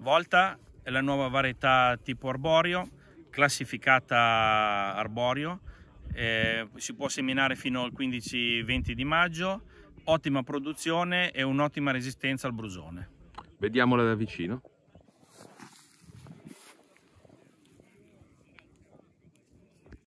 Volta è la nuova varietà tipo arborio, classificata arborio, eh, si può seminare fino al 15-20 di maggio, ottima produzione e un'ottima resistenza al brusone. Vediamola da vicino.